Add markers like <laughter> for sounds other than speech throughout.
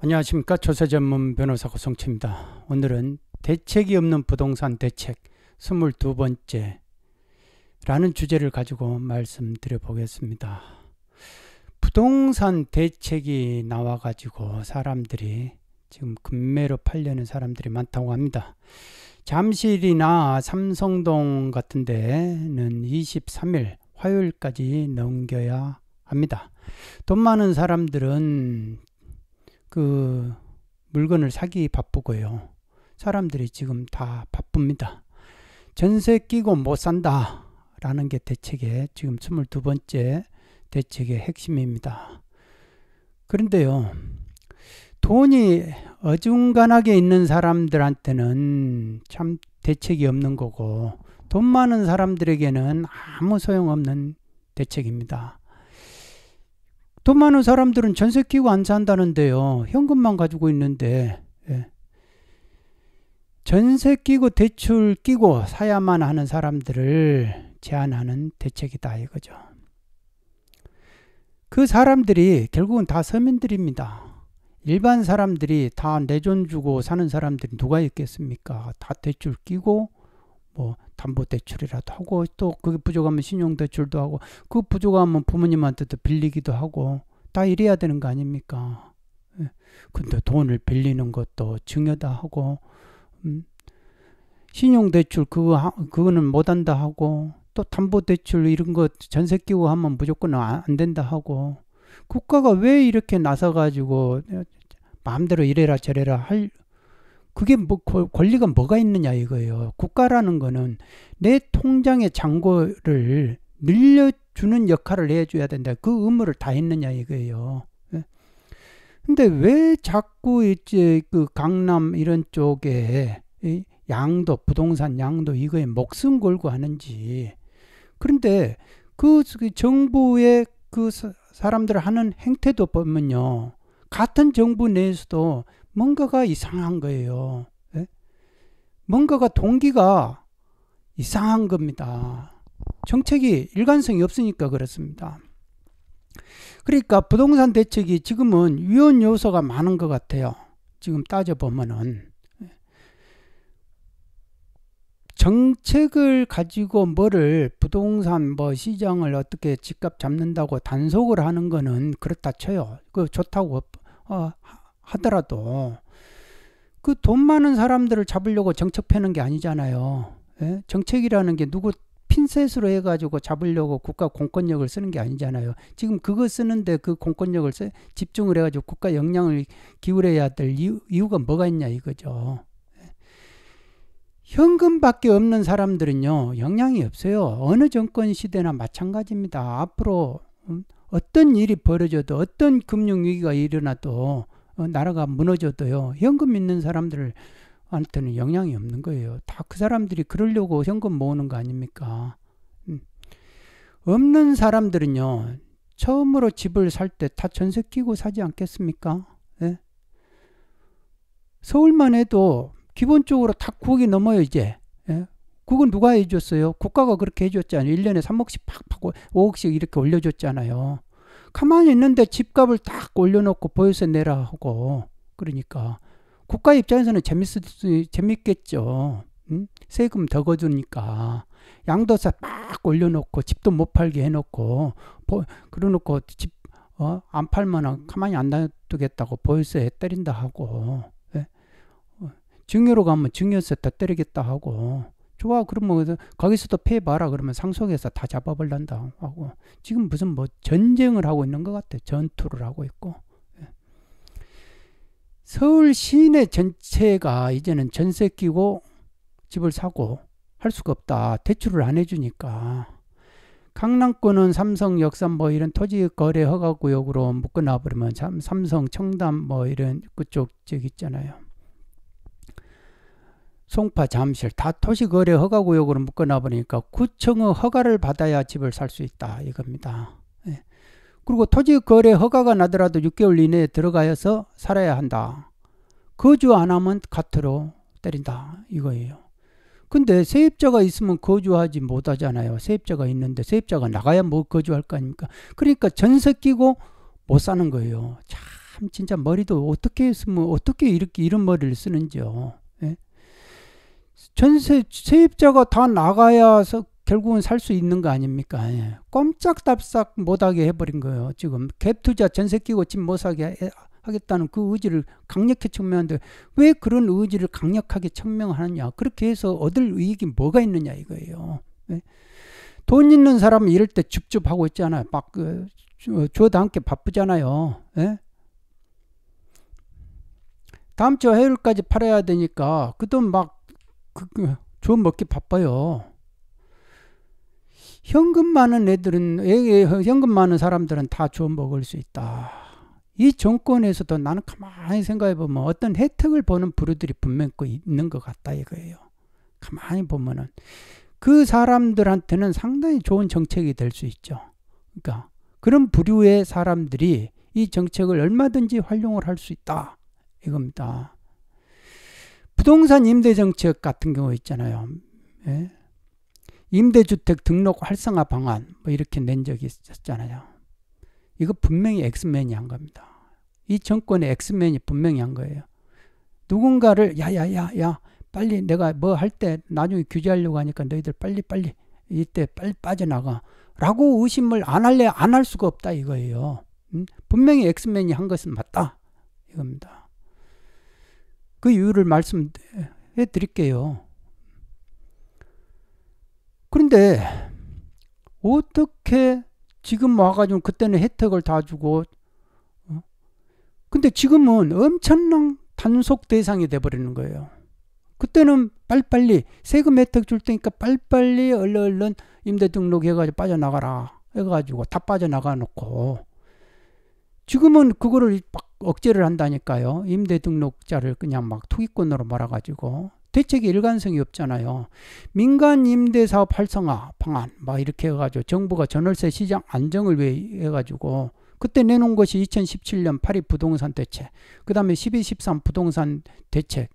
안녕하십니까 조세전문 변호사 고성치입니다. 오늘은 대책이 없는 부동산 대책 22번째 라는 주제를 가지고 말씀드려 보겠습니다. 부동산 대책이 나와 가지고 사람들이 지금 금매로 팔려는 사람들이 많다고 합니다. 잠실이나 삼성동 같은 데는 23일 화요일까지 넘겨야 합니다. 돈 많은 사람들은 그 물건을 사기 바쁘고요. 사람들이 지금 다 바쁩니다. 전세 끼고 못 산다. 라는 게 대책의 지금 22번째 대책의 핵심입니다. 그런데요, 돈이 어중간하게 있는 사람들한테는 참 대책이 없는 거고, 돈 많은 사람들에게는 아무 소용없는 대책입니다. 돈 많은 사람들은 전세 끼고 안 산다는데요. 현금만 가지고 있는데 예. 전세 끼고 대출 끼고 사야만 하는 사람들을 제한하는 대책이다 이거죠. 그 사람들이 결국은 다 서민들입니다. 일반 사람들이 다내돈 주고 사는 사람들이 누가 있겠습니까? 다 대출 끼고 뭐 담보대출이라도 하고 또 그게 부족하면 신용대출도 하고 그 부족하면 부모님한테도 빌리기도 하고 다 이래야 되는 거 아닙니까? 예. 근데 돈을 빌리는 것도 증여다 하고 음, 신용대출 그거 하, 그거는 못한다 하고 또 담보대출 이런 거 전세 끼고 하면 무조건 안, 안 된다 하고 국가가 왜 이렇게 나서가지고 어, 마음대로 이래라 저래라 할 그게 뭐 권리가 뭐가 있느냐 이거예요. 국가라는 거는 내 통장의 잔고를 늘려주는 역할을 해줘야 된다. 그 의무를 다 했느냐 이거예요. 예. 근데 왜 자꾸 이제 그 강남 이런 쪽에 양도 부동산 양도 이거에 목숨 걸고 하는지 그런데 그, 그 정부의 그 사람들 하는 행태도 보면요 같은 정부 내에서도 뭔가가 이상한 거예요. 예? 뭔가가 동기가 이상한 겁니다. 정책이 일관성이 없으니까 그렇습니다. 그러니까 부동산 대책이 지금은 위헌 요소가 많은 것 같아요. 지금 따져보면은. 정책을 가지고 뭐를 부동산 뭐 시장을 어떻게 집값 잡는다고 단속을 하는 거는 그렇다 쳐요. 그 좋다고 어, 하더라도 그 돈 많은 사람들을 잡으려고 정책 펴는 게 아니잖아요. 예? 정책이라는 게 누구 핀셋으로 해가지고 잡으려고 국가 공권력을 쓰는 게 아니잖아요. 지금 그거 쓰는데 그 공권력을 써, 집중을 해가지고 국가 역량을 기울여야 될 이유, 이유가 뭐가 있냐 이거죠. 예? 현금밖에 없는 사람들은요, 영향이 없어요. 어느 정권 시대나 마찬가지입니다. 앞으로 음, 어떤 일이 벌어져도, 어떤 금융위기가 일어나도 어, 나라가 무너져도요 현금 있는 사람들한테는 영향이 없는 거예요. 다 그 사람들이 그러려고 현금 모으는 거 아닙니까? 음. 없는 사람들은요 처음으로 집을 살 때 다 전세 끼고 사지 않겠습니까? 예? 서울만 해도 기본적으로 다 9억이 넘어요 이제. 예? 그건 누가 해줬어요? 국가가 그렇게 해줬잖아요. 1년에 3억씩 팍팍 5억씩 이렇게 올려줬잖아요. 가만히 있는데 집값을 딱 올려놓고 보여서 내라 하고 그러니까 국가 입장에서는 재밌을 재밌겠죠. 음? 세금 더 거주니까 양도세 막 올려놓고 집도 못 팔게 해놓고 보, 그러놓고 집 어? 안 팔면은 가만히 안 놔두겠다고 보유세 때린다 하고 예? 어, 증여로 가면 증여세 다 때리겠다 하고 좋아 뭐 그러면 거기서도 패 봐라 그러면 상속에서 다 잡아버린다 하고 지금 무슨 뭐 전쟁을 하고 있는 것 같아 전투를 하고 있고 예. 서울 시내 전체가 이제는 전세 끼고 집을 사고 할 수가 없다 대출을 안 해주니까 강남권은 삼성 역삼 뭐 이런 토지 거래 허가구역으로 묶어놔 버리면 삼성 청담 뭐 이런 그쪽 지역 있잖아요. 송파, 잠실 다토시거래 허가구역으로 묶어놔 버리니까 구청의 허가를 받아야 집을 살 수 있다 이겁니다. 예. 그리고 토지거래 허가가 나더라도 6개월 이내에 들어가서 살아야 한다. 거주 안 하면 가트로 때린다 이거예요. 근데 세입자가 있으면 거주하지 못하잖아요. 세입자가 있는데 세입자가 나가야 뭐 거주할 거 아닙니까? 그러니까 전세 끼고 못 사는 거예요. 참 진짜 머리도 어떻게 으면 어떻게 이렇게 이런 머리를 쓰는지요. 전세 세입자가 다 나가야서 결국은 살 수 있는 거 아닙니까? 예. 꼼짝답싹 못하게 해버린 거예요. 지금 갭투자 전세 끼고 집못 사게 하겠다는 그 의지를 강력히 천명하는데 왜 그런 의지를 강력하게 천명하느냐? 그렇게 해서 얻을 이익이 뭐가 있느냐 이거예요. 예. 돈 있는 사람은 이럴 때 줍줍하고 있잖아요. 막 그, 주어다 함께 바쁘잖아요. 예? 다음 주 화요일까지 팔아야 되니까 그돈막 주워 그, 그, 먹기 바빠요. 현금 많은 애들은 현금 많은 사람들은 다주 먹을 수 있다. 이 정권에서도 나는 가만히 생각해 보면 어떤 혜택을 보는 부류들이 분명히 그 있는 것 같다 이거예요. 가만히 보면은 그 사람들한테는 상당히 좋은 정책이 될 수 있죠. 그러니까 그런 부류의 사람들이 이 정책을 얼마든지 활용을 할 수 있다 이겁니다. 부동산 임대 정책 같은 경우 있잖아요. 예? 임대주택 등록 활성화 방안 뭐 이렇게 낸 적이 있었잖아요. 이거 분명히 엑스맨이 한 겁니다. 이 정권의 엑스맨이 분명히 한 거예요. 누군가를 야야야야 빨리 내가 뭐 할 때 나중에 규제하려고 하니까 너희들 빨리 빨리 이때 빨리 빠져나가 라고 의심을 안 할래 안 할 수가 없다 이거예요. 음? 분명히 엑스맨이 한 것은 맞다 이겁니다. 그 이유를 말씀해 드릴게요. 그런데 어떻게 지금 와가지고 그때는 혜택을 다 주고 어? 근데 지금은 엄청난 단속 대상이 돼버리는 거예요. 그때는 빨리빨리 세금 혜택 줄 테니까 빨리빨리 얼른 얼른 임대 등록해가지고 빠져나가라 해가지고 다 빠져나가 놓고 지금은 그거를 막 억제를 한다니까요. 임대등록자를 그냥 막투기권으로 말아가지고 대책이 일관성이 없잖아요. 민간 임대 사업 활성화 방안 막 이렇게 해가지고 정부가 전월세 시장 안정을 위해 해가지고 그때 내놓은 것이 2017년 파리 부동산 대책, 그 다음에 12, 13 부동산 대책,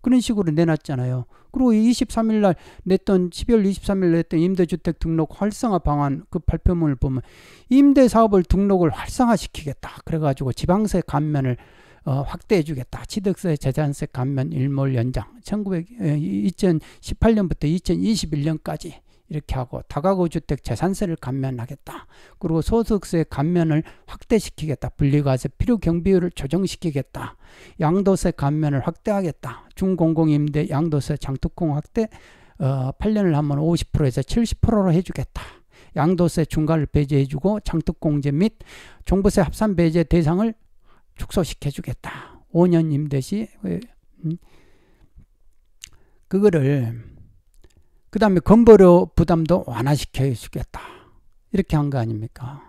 그런 식으로 내놨잖아요. 그리고 23일 날 냈던 12월 23일 냈던 임대주택 등록 활성화 방안 그 발표문을 보면 임대 사업을 등록을 활성화시키겠다. 그래가지고 지방세 감면을 어, 확대해주겠다. 취득세, 재산세 감면 일몰 연장. 1900, 2018년부터 2021년까지 이렇게 하고 다가구주택 재산세를 감면하겠다. 그리고 소득세 감면을 확대시키겠다. 분리과세 필요 경비율을 조정시키겠다. 양도세 감면을 확대하겠다. 중공공임대 양도세 장특공 확대 어, 8년을 하면 50%에서 70%로 해주겠다. 양도세 중과를 배제해주고 장특공제 및 종부세 합산 배제 대상을 축소시켜주겠다. 5년 임대 시 음, 그거를 그 다음에 건보료 부담도 완화시켜 주겠다. 이렇게 한 거 아닙니까?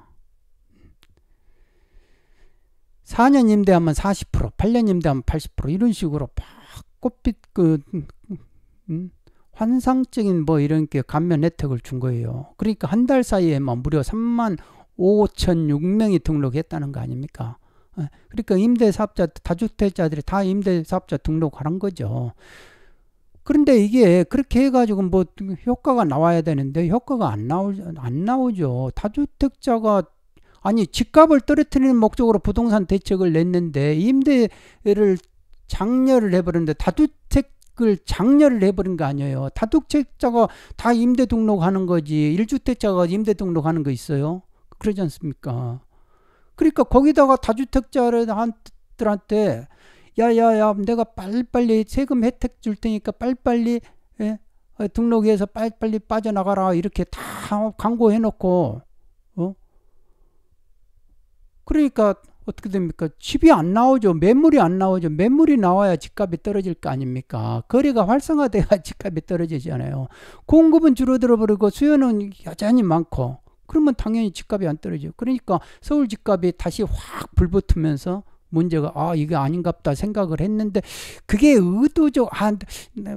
4년 임대하면 40%, 8년 임대하면 80% 이런 식으로 막 꽃빛 그 음, 환상적인 뭐 이런 게 감면 혜택을 준 거예요. 그러니까 한 달 사이에만 무려 3만 5,600명이 등록했다는 거 아닙니까? 예. 그러니까 임대사업자, 다주택자들이 다 임대사업자 등록하는 거죠. 그런데 이게 그렇게 해가지고 뭐 효과가 나와야 되는데 효과가 안 나오 안 나오죠. 다주택자가 아니 집값을 떨어뜨리는 목적으로 부동산 대책을 냈는데 임대를 장려를 해버렸는데 다주택을 장려를 해버린 거 아니에요. 다주택자가 다 임대 등록하는 거지 1주택자가 임대 등록하는 거 있어요. 그러지 않습니까? 그러니까 거기다가 다주택자들한테 야야야 내가 빨리빨리 세금 혜택 줄 테니까 빨리빨리 예? 어, 등록해서 빨리빨리 빠져나가라 이렇게 다 광고해 놓고 어? 그러니까 어떻게 됩니까? 집이 안 나오죠. 매물이 안 나오죠. 매물이 나와야 집값이 떨어질 거 아닙니까? 거래가 활성화돼야 <laughs> 집값이 떨어지잖아요. 공급은 줄어들어 버리고 수요는 여전히 많고 그러면 당연히 집값이 안 떨어져요. 그러니까 서울 집값이 다시 확 불붙으면서 문제가 아 이게 아닌갑다 생각을 했는데 그게 의도적 아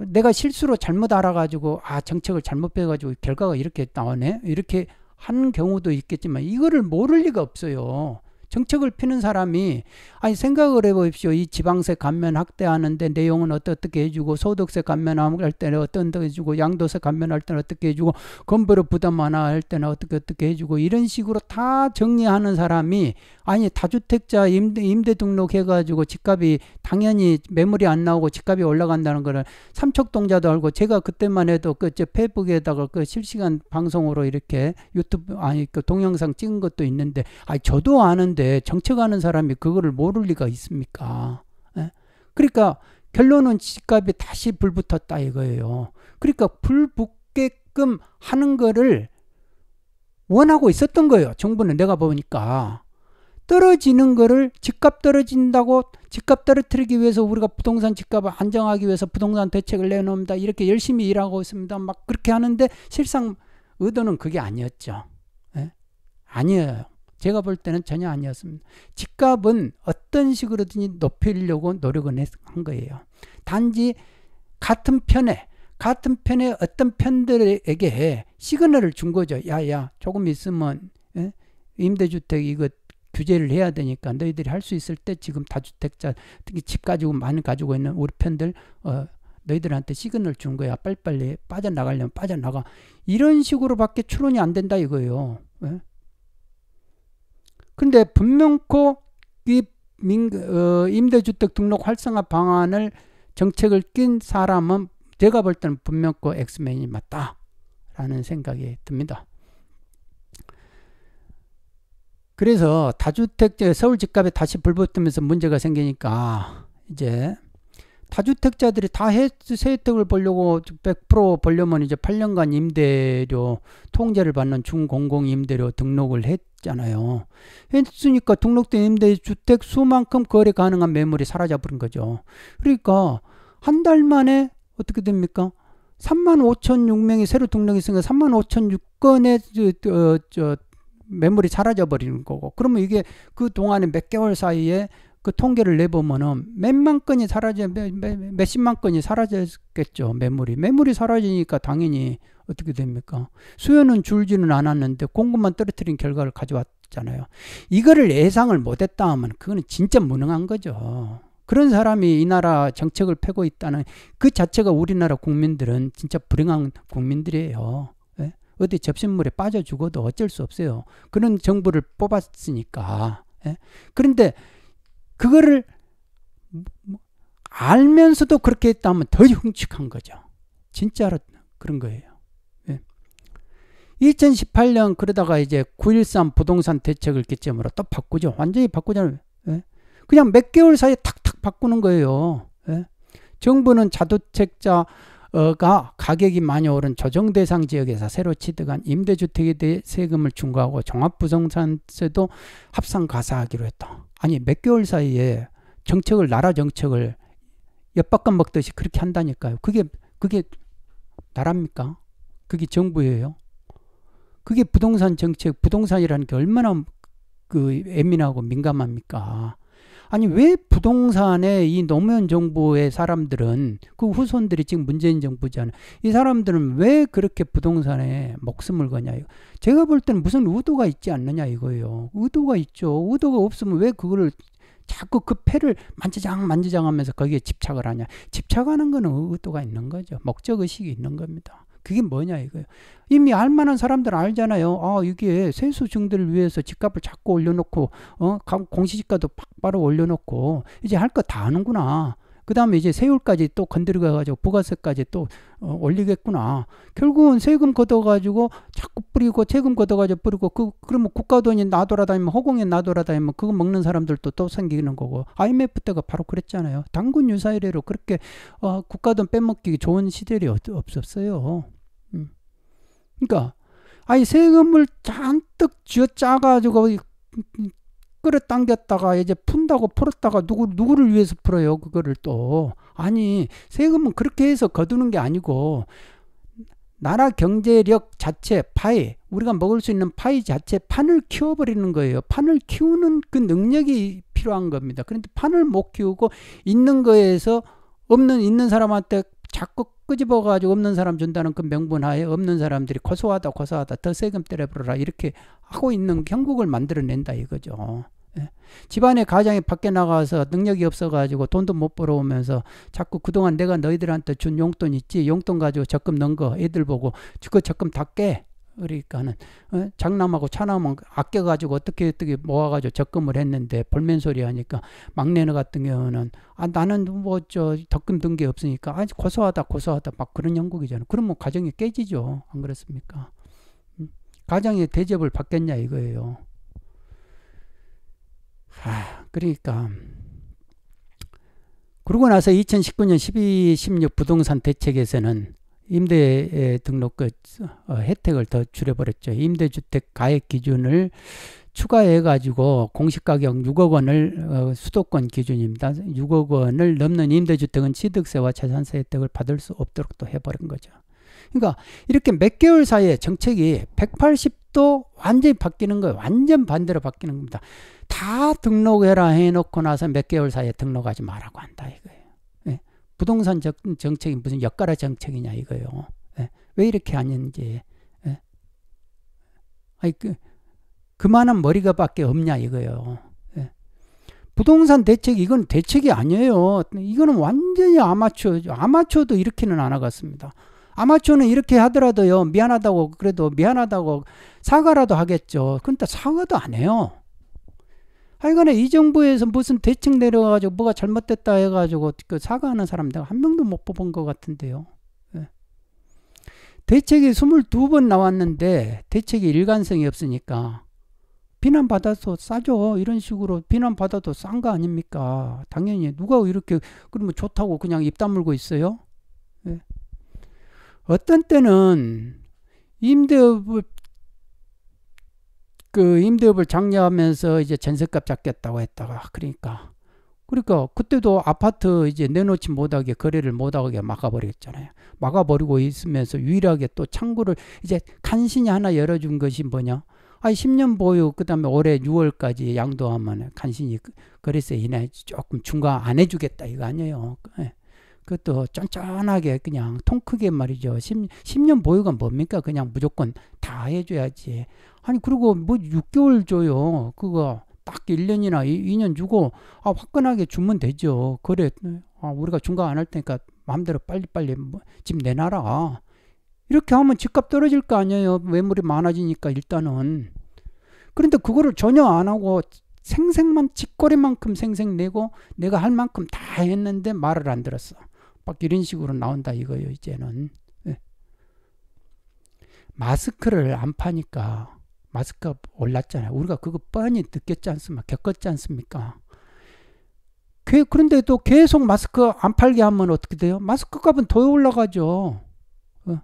내가 실수로 잘못 알아가지고 아 정책을 잘못 빼가지고 결과가 이렇게 나오네 이렇게 한 경우도 있겠지만 이거를 모를 리가 없어요. 정책을 피는 사람이 아니 생각을 해보십시오. 이 지방세 감면 확대하는데 내용은 어떻게 해주고 소득세 감면할 때는 어떤 데 해주고 양도세 감면할 때는 어떻게 해주고 건보료 부담 완화할 때는 어떻게 어떻게 해주고 이런 식으로 다 정리하는 사람이 아니 다주택자 임대, 임대 등록해가지고 집값이 당연히 매물이 안 나오고 집값이 올라간다는 거를 삼척동자도 알고 제가 그때만 해도 그저 페북에다가 그 실시간 방송으로 이렇게 유튜브 아니 그 동영상 찍은 것도 있는데 아 저도 아는데 있는데 정책하는 사람이 그거를 모를 리가 있습니까? 예? 그러니까 결론은 집값이 다시 불붙었다 이거예요. 그러니까 불붙게끔 하는 거를 원하고 있었던 거예요. 정부는 내가 보니까. 떨어지는 거를 집값 떨어진다고 집값 떨어뜨리기 위해서 우리가 부동산 집값을 안정하기 위해서 부동산 대책을 내놓는다 이렇게 열심히 일하고 있습니다 막 그렇게 하는데 실상 의도는 그게 아니었죠 예? 아니에요 제가 볼 때는 전혀 아니었습니다. 집값은 어떤 식으로든지 높이려고 노력은 한 거예요. 단지 같은 편에 같은 편에 어떤 편들에게 시그널을 준 거죠. 야야 조금 있으면 예? 임대주택 이거 규제를 해야 되니까 너희들이 할 수 있을 때 지금 다주택자 특히 집 가지고 많이 가지고 있는 우리 편들 어, 너희들한테 시그널 준 거야 빨리빨리 빠져나가려면 빠져나가 이런 식으로밖에 추론이 안 된다 이거예요. 예? 근데 분명코 이 민, 어, 임대주택 등록 활성화 방안을 정책을 낀 사람은 제가 볼 때는 분명코 엑스맨이 맞다라는 생각이 듭니다. 그래서 다주택자 서울 집값에 다시 불붙으면서 문제가 생기니까 이제 다주택자들이 다세 혜택을 보려고 100% 보려면 이제 8년간 임대료 통제를 받는 중공공 임대료 등록을 했, 없잖아요. 했으니까 등록된 임대주택 수만큼 거래 가능한 매물이 사라져버린 거죠. 그러니까 한 달 만에 어떻게 됩니까? 3만 5천 6명이 새로 등록했으니까 3만 5천 6건의 저, 어, 저, 매물이 사라져버리는 거고 그러면 이게 그 동안에 몇 개월 사이에 그 통계를 내보면은 몇 만 건이 사라져, 몇, 몇, 십만 건이 사라졌겠죠, 매물이. 매물이 사라지니까 당연히 어떻게 됩니까? 수요는 줄지는 않았는데 공급만 떨어뜨린 결과를 가져왔잖아요. 이거를 예상을 못했다 하면 그거는 진짜 무능한 거죠. 그런 사람이 이 나라 정책을 펴고 있다는 그 자체가 우리나라 국민들은 진짜 불행한 국민들이에요. 예? 어디 접신물에 빠져 죽어도 어쩔 수 없어요. 그런 정부를 뽑았으니까. 예? 그런데 그거를 알면서도 그렇게 했다면 더 흉측한 거죠. 진짜로 그런 거예요. 2018년 예. 그러다가 이제 9.13 부동산 대책을 기점으로 또 바꾸죠. 완전히 바꾸잖아요. 예. 그냥 몇 개월 사이에 탁탁 바꾸는 거예요. 예. 정부는 자도책자가 가격이 많이 오른 조정 대상 지역에서 새로 취득한 임대주택에 대해 세금을 중과하고 종합부동산세도 합산 가사하기로 했다. 아니 몇 개월 사이에 정책을 나라 정책을 엿바감 먹듯이 그렇게 한다니까요. 그게 그게 나라입니까? 그게 정부예요. 그게 부동산 정책, 부동산이라는 게 얼마나 그 예민하고 민감합니까? 아니 왜 부동산에 이 노무현 정부의 사람들은 그 후손들이 지금 문재인 정부잖아요. 이 사람들은 왜 그렇게 부동산에 목숨을 거냐 이거. 제가 볼 때는 무슨 의도가 있지 않느냐 이거예요. 의도가 있죠. 의도가 없으면 왜 그거를 자꾸 그폐를 만지작 만지작 하면서 거기에 집착을 하냐. 집착하는 거는 의도가 있는 거죠. 목적 의식이 있는 겁니다. 그게 뭐냐 이거예요. 이미 알만한 사람들은 알잖아요. 아 이게 세수 증대를 위해서 집값을 자꾸 올려놓고 어 공시지가도 바로 올려놓고 이제 할 거 다 하는구나. 그 다음에 이제 세율까지 또 건드려 가지고 부가세까지 또 어, 올리겠구나. 결국은 세금 걷어가지고 자꾸 뿌리고 세금 걷어가지고 뿌리고 그 그러면 국가 돈이 나돌아다니면 허공에 나돌아다니면 그거 먹는 사람들도 또 생기는 거고 IMF 때가 바로 그랬잖아요. 당군 유사 이래로 그렇게 어, 국가 돈 빼먹기 좋은 시절이 없었어요. 음. 그러니까 아니 세금을 잔뜩 쥐어짜가지고 그릇 당겼다가 이제 푼다고 풀었다가 누구 누구를 위해서 풀어요 그거를 또 아니 세금은 그렇게 해서 거두는 게 아니고 나라 경제력 자체 파이 우리가 먹을 수 있는 파이 자체 판을 키워버리는 거예요 판을 키우는 그 능력이 필요한 겁니다 그런데 판을 못 키우고 있는 거에서 없는 있는 사람한테 자꾸 끄집어가지고 없는 사람 준다는 그 명분하에 없는 사람들이 고소하다 고소하다 더 세금 때려버려라 이렇게 하고 있는 형국을 만들어낸다 이거죠. 예. 집안의 가장이 밖에 나가서 능력이 없어가지고 돈도 못 벌어오면서 자꾸 그동안 내가 너희들한테 준 용돈 있지 용돈 가지고 적금 넣은 거 애들 보고 그거 적금 다 깨. 그러니까는 어? 장남하고 차남은 아껴가지고 어떻게 어떻게 모아가지고 적금을 했는데 벌면 소리 하니까 막내네 같은 경우는 아 나는 뭐저 적금 든 게 없으니까 아 고소하다 고소하다 막 그런 형국이잖아. 그러면 뭐 가정이 깨지죠. 안 그렇습니까? 음? 가정이 대접을 받겠냐 이거예요. 아 그러니까 그러고 나서 2019년 12, 16 부동산 대책에서는 임대 등록금 어, 혜택을 더 줄여버렸죠. 임대주택 가액 기준을 추가해 가지고 공시가격 6억 원을 어, 수도권 기준입니다. 6억 원을 넘는 임대주택은 취득세와 재산세 혜택을 받을 수 없도록 또 해버린 거죠. 그러니까 이렇게 몇 개월 사이에 정책이 180도 완전히 바뀌는 거예요. 완전 반대로 바뀌는 겁니다. 다 등록해라 해놓고 나서 몇 개월 사이에 등록하지 말라고 한다 이거예요. 부동산 정, 정책이 무슨 역가라 정책이냐 이거요. 예. 왜 이렇게 하는지. 예. 아니 그 그만한 머리가밖에 없냐 이거요. 예. 부동산 대책 이건 대책이 아니에요. 이거는 완전히 아마추어 죠 아마추어도 이렇게는 안 하겠습니다. 아마추어는 이렇게 하더라도요 미안하다고 그래도 미안하다고 사과라도 하겠죠. 그런데 사과도 안 해요. 하여간에 아, 이 정부에서 무슨 대책 내려가지고 뭐가 잘못됐다 해가지고 그 사과하는 사람 내가 한 명도 못 뽑은 것 같은데요. 예. 대책이 22번 나왔는데 대책이 일관성이 없으니까 비난받아서 싸죠. 이런 식으로 비난받아도 싼 거 아닙니까? 당연히 누가 이렇게 그러면 좋다고 그냥 입 다물고 있어요? 예. 어떤 때는 임대업을 그 임대업을 장려하면서 이제 전셋값 잡겠다고 했다가 그러니까 그러니까 그때도 아파트 이제 내놓지 못하게 거래를 못하게 막아버렸잖아요. 막아버리고 있으면서 유일하게 또 창구를 이제 간신히 하나 열어준 것이 뭐냐? 아 10년 보유 그다음에 올해 6월까지 양도하면 간신히 그 거래세 인하 조금 중과 안 해주겠다 이거 아니에요. 예. 그것도 쫀쫀하게 그냥 통 크게 말이죠. 10, 10년 보유가 뭡니까? 그냥 무조건 다 해줘야지. 아니, 그리고 뭐 6개월 줘요. 그거 딱 1년이나 2, 년 주고, 아, 화끈하게 주면 되죠. 그래. 아, 우리가 중간 안 할 테니까 마음대로 빨리빨리 뭐 집 내놔라. 이렇게 하면 집값 떨어질 거 아니에요. 외물이 많아지니까 일단은. 그런데 그거를 전혀 안 하고 생생만 직거래만큼 생생 내고 내가 할 만큼 다 했는데 말을 안 들었어. 막 이런 식으로 나온다 이거예요 이제는 예. 마스크를 안 파니까 마스크가 올랐잖아요 우리가 그거 뻔히 느꼈지 않습니까 겪었지 않습니까 그런데도 계속 마스크 안 팔게 하면 어떻게 돼요 마스크 값은 더 올라가죠 예.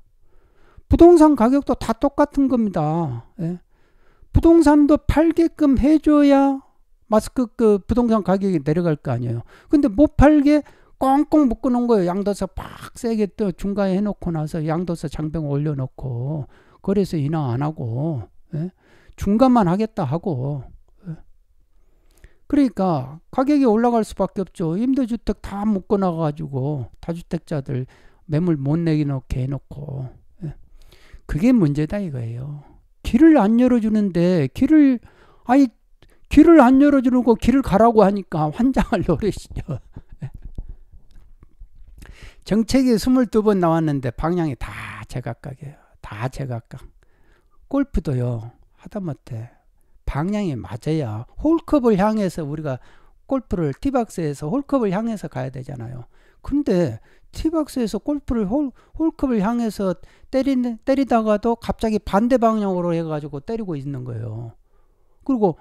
부동산 가격도 다 똑같은 겁니다 예. 부동산도 팔게끔 해줘야 마스크 그 부동산 가격이 내려갈 거 아니에요. 근데 못 팔게 꽁꽁 묶어놓은 거예요. 양도서 팍 세게 또 중간에 해놓고 나서 양도서 장병 올려놓고 그래서 인하 안 하고 예? 중간만 하겠다 하고 예? 그러니까 가격이 올라갈 수밖에 없죠. 임대주택 다 묶어놔가지고 다주택자들 매물 못 내놓게 해놓고 예? 그게 문제다 이거예요. 길을 안 열어주는데 길을 아이 길을 안 열어주는 거 길을 가라고 하니까 환장을 노리시죠. 정책이 22번 나왔는데 방향이 다 제각각이에요. 다 제각각. 골프도요. 하다못해 방향이 맞아야 홀컵을 향해서 우리가 골프를 티박스에서 홀컵을 향해서 가야 되잖아요. 근데 티박스에서 골프를 홀, 홀컵을 향해서 때리, 때리다가도 갑자기 반대 방향으로 해가지고 때리고 있는 거예요. 그리고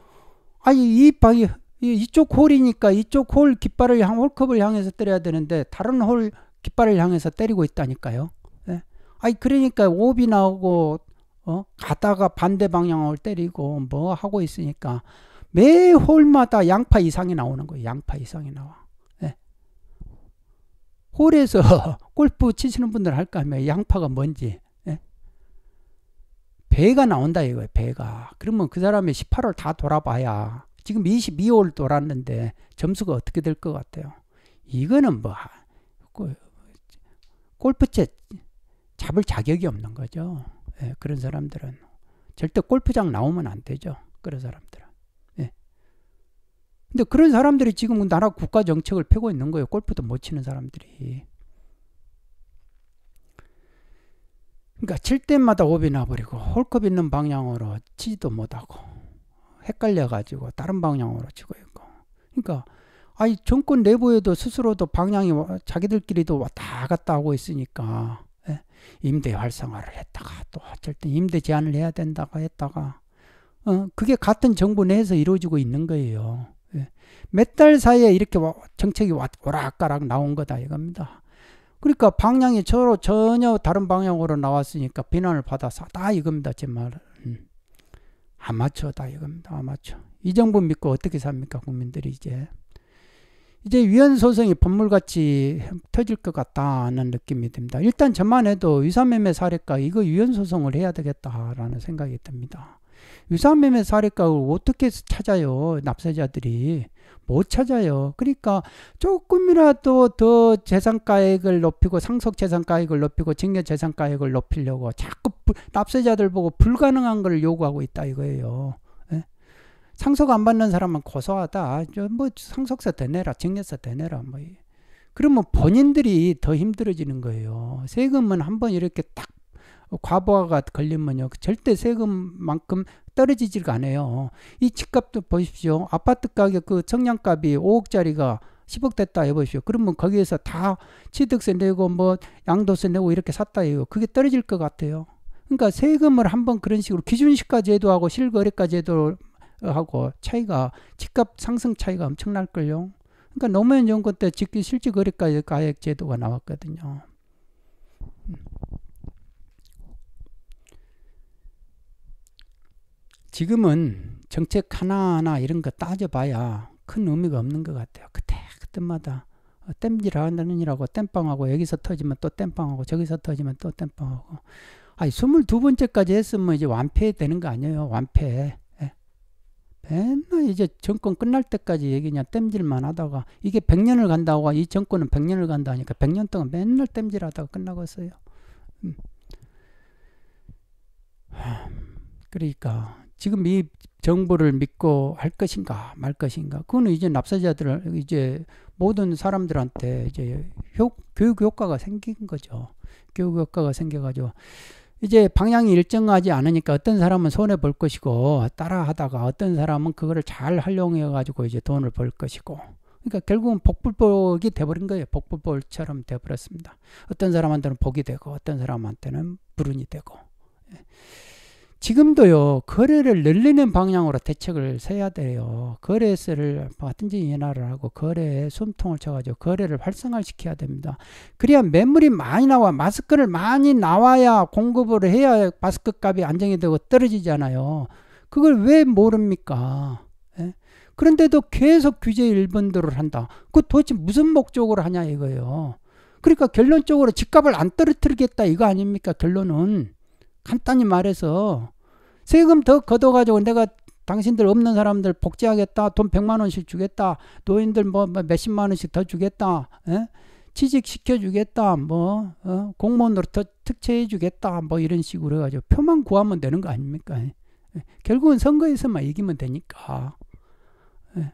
아니 이 방이 이쪽 홀이니까 이쪽 홀 깃발을 향 홀컵을 향해서 때려야 되는데 다른 홀 깃발을 향해서 때리고 있다니까요. 예? 아니 그러니까 오비 나오고 어? 가다가 반대 방향을 때리고 뭐 하고 있으니까 매 홀마다 양파 이상이 나오는 거예요. 양파 이상이 나와. 예. 홀에서 <laughs> 골프 치시는 분들 할까 하면 양파가 뭔지 예. 배가 나온다 이거예요. 배가. 그러면 그 사람이 18홀 다 돌아봐야 지금 22홀 돌았는데 점수가 어떻게 될 것 같아요. 이거는 뭐 골프채 잡을 자격이 없는 거죠. 예, 그런 사람들은 절대 골프장 나오면 안 되죠. 그런 사람들은. 예. 근데 그런 사람들이 지금 나라 국가 정책을 펴고 있는 거예요. 골프도 못 치는 사람들이. 그러니까 칠 때마다 오비 나버리고 홀컵 있는 방향으로 치지도 못하고 헷갈려 가지고 다른 방향으로 치고 있고. 그러니까 아니 정권 내부에도 스스로도 방향이 자기들끼리도 왔다 갔다 하고 있으니까 예? 임대 활성화를 했다가 또어쨌든 임대 제한을 해야 된다고 했다가 어, 그게 같은 정부 내에서 이루어지고 있는 거예요. 예. 몇달 사이에 이렇게 정책이 오락가락 나온 거다 이겁니다. 그러니까 방향이 서로 전혀 다른 방향으로 나왔으니까 비난을 받아서 다 이겁니다. 제 말은. 아마추어다 이겁니다. 아마추어. 이 정부 믿고 어떻게 삽니까? 국민들이 이제. 이제 위헌 소송이 법물같이 터질 것 같다는 느낌이 듭니다. 일단 저만 해도 위사매매 사례가 이거 위헌 소송을 해야 되겠다라는 생각이 듭니다. 위사매매 사례가를 어떻게 찾아요? 납세자들이 못 찾아요. 그러니까 조금이라도 더 재산가액을 높이고 상속재산가액을 높이고 증여재산가액을 높이려고 자꾸 납세자들 보고 불가능한 걸 요구하고 있다 이거예요. 상속 안 받는 사람은 고소하다. 뭐 상속세 더 내라, 증여세 더 내라. 뭐 그러면 본인들이 더 힘들어지는 거예요. 세금은 한번 이렇게 딱 과부하가 걸리면요. 절대 세금만큼 떨어지질 않아요. 이 집값도 보십시오. 아파트 가격 그 청량값이 5억짜리가 10억 됐다 해보십시오. 그러면 거기에서 다 취득세 내고 뭐 양도세 내고 이렇게 샀다 해요. 그게 떨어질 것 같아요. 그러니까 세금을 한번 그런 식으로 기준시가제도 하고 실거래가 제도를 하고 차이가 집값 상승 차이가 엄청날걸요. 그러니까 노무현 정권 때 직기 실직 거래가 가액 제도가 나왔거든요. 지금은 정책 하나하나 이런 거 따져봐야 큰 의미가 없는 것 같아요. 그때 그때마다 어, 땜질 하느니라고 땜빵하고 여기서 터지면 또 땜빵하고 저기서 터지면 또 땜빵하고 아니 22번째까지 했으면 이제 완패 되는 거 아니에요. 완패. 맨날 이제 정권 끝날 때까지 얘기 냐 땜질만 하다가 이게 100년을 간다고 이 정권은 100년을 간다 하니까 100년 동안 맨날 땜질하다가 끝나겠어요. 고 음. 그러니까 지금 이 정부를 믿고 할 것인가 말 것인가 그거는 이제 납세자들 이제 모든 사람들한테 이제 효, 교육 효과가 생긴 거죠. 교육 효과가 생겨가지고 이제 방향이 일정하지 않으니까 어떤 사람은 손해 볼 것이고 따라 하다가 어떤 사람은 그거를 잘 활용해 가지고 이제 돈을 벌 것이고 그러니까 결국은 복불복이 돼버린 거예요. 복불복처럼 돼버렸습니다. 어떤 사람한테는 복이 되고 어떤 사람한테는 불운이 되고. 예. 지금도요, 거래를 늘리는 방향으로 대책을 세야 돼요. 거래세를 뭐든지 인하를 하고 거래에 숨통을 쳐가지고 거래를 활성화시켜야 됩니다. 그래야 매물이 많이 나와, 마스크를 많이 나와야 공급을 해야 마스크 값이 안정이 되고 떨어지잖아요. 그걸 왜 모릅니까? 예? 그런데도 계속 규제 일본도를 한다. 그 도대체 무슨 목적으로 하냐 이거예요. 그러니까 결론적으로 집값을 안 떨어뜨리겠다 이거 아닙니까? 결론은. 간단히 말해서 세금 더 걷어가지고 내가 당신들 없는 사람들 복지하겠다. 돈 100만 원씩 주겠다. 노인들 뭐, 뭐 몇십만 원씩 더 주겠다. 에? 예? 취직시켜 주겠다. 뭐 어? 공무원으로 더 특채해 주겠다. 뭐 이런 식으로 해 가지고 표만 구하면 되는 거 아닙니까? 에? 예? 예. 결국은 선거에서만 이기면 되니까. 에?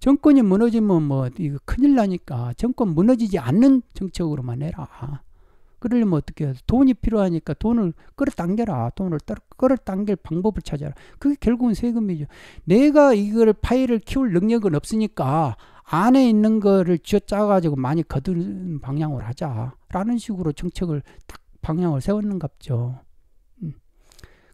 정권이 무너지면 뭐 이거 큰일 나니까 정권 무너지지 않는 정책으로만 해라. 그러려면 어떻게 해야 돼? 돈이 필요하니까 돈을 끌어당겨라. 돈을 끌어당길 방법을 찾아라. 그게 결국은 세금이죠. 내가 이걸 파일을 키울 능력은 없으니까 안에 있는 거를 쥐어짜가지고 많이 거두는 방향으로 하자라는 식으로 정책을 딱 방향을 세웠는갑죠. 음.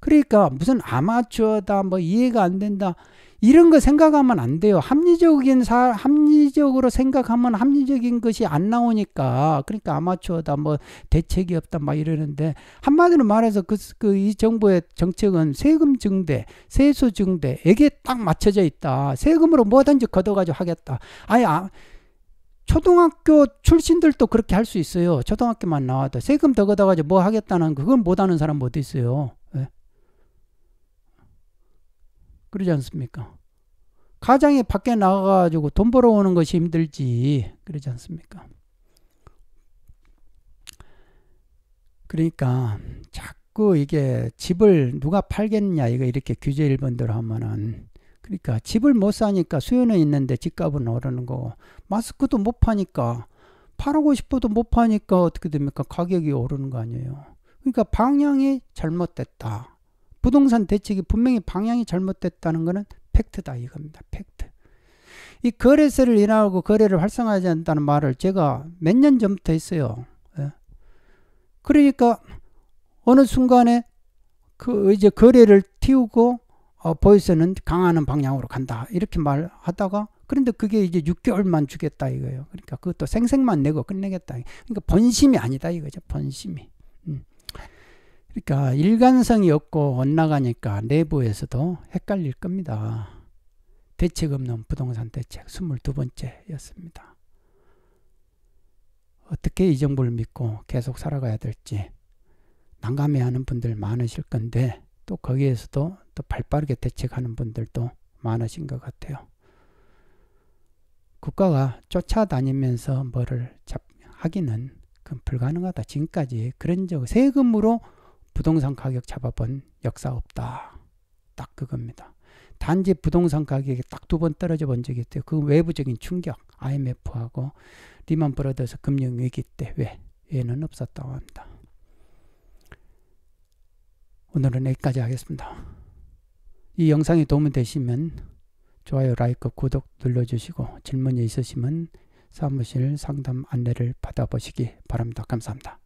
그러니까 무슨 아마추어다 뭐 이해가 안 된다 이런 거 생각하면 안 돼요. 합리적인 사, 합리적으로 생각하면 합리적인 것이 안 나오니까 그러니까 아마추어다 뭐 대책이 없다 막 이러는데 한마디로 말해서 그 그, 이 정부의 정책은 세금 증대, 세수 증대이게딱 맞춰져 있다. 세금으로 뭐든지 걷어가지고 하겠다. 아예 아, 초등학교 출신들도 그렇게 할 수 있어요. 초등학교만 나와도 세금 더 걷어가지고 뭐 하겠다는 그건 못하는 사람 못 있어요. 그러지 않습니까? 가장이 밖에 나가가지고 돈 벌어오는 것이 힘들지 그러지 않습니까? 그러니까 자꾸 이게 집을 누가 팔겠냐 이거 이렇게 규제 일본들 하면은 그러니까 집을 못 사니까 수요는 있는데 집값은 오르는 거 마스크도 못 파니까 팔고 싶어도 못 파니까 어떻게 됩니까? 가격이 오르는 거 아니에요. 그러니까 방향이 잘못됐다. 부동산 대책이 분명히 방향이 잘못됐다는 것은 팩트다 이겁니다. 팩트. 이 거래세를 인하하고 거래를 활성화하지 않는다는 말을 제가 몇 년 전부터 했어요. 예. 그러니까 어느 순간에 그 이제 거래를 틔우고 어, 보유세는 강하는 방향으로 간다 이렇게 말하다가 그런데 그게 이제 6개월만 주겠다 이거예요. 그러니까 그것도 생색만 내고 끝내겠다. 그러니까 본심이 아니다 이거죠. 본심이. 그러니까 일관성이 없고 엇나가니까 내부에서도 헷갈릴 겁니다. 대책 없는 부동산 대책 22번째였습니다. 어떻게 이 정보를 믿고 계속 살아가야 될지 난감해하는 분들 많으실 건데 또 거기에서도 또 발빠르게 대책하는 분들도 많으신 것 같아요. 국가가 쫓아다니면서 뭐를 잡, 하기는 그 불가능하다. 지금까지 그런 적 세금으로 부동산 가격 잡아본 역사 없다. 딱 그겁니다. 단지 부동산 가격이 딱 두 번 떨어져 본 적이 있대요. 그 외부적인 충격, IMF하고 리만 브라더스 금융위기 때 왜? 얘는 없었다고 합니다. 오늘은 여기까지 하겠습니다. 이 영상이 도움이 되시면 좋아요, 라이크, 구독 눌러주시고 질문이 있으시면 사무실 상담 안내를 받아보시기 바랍니다. 감사합니다.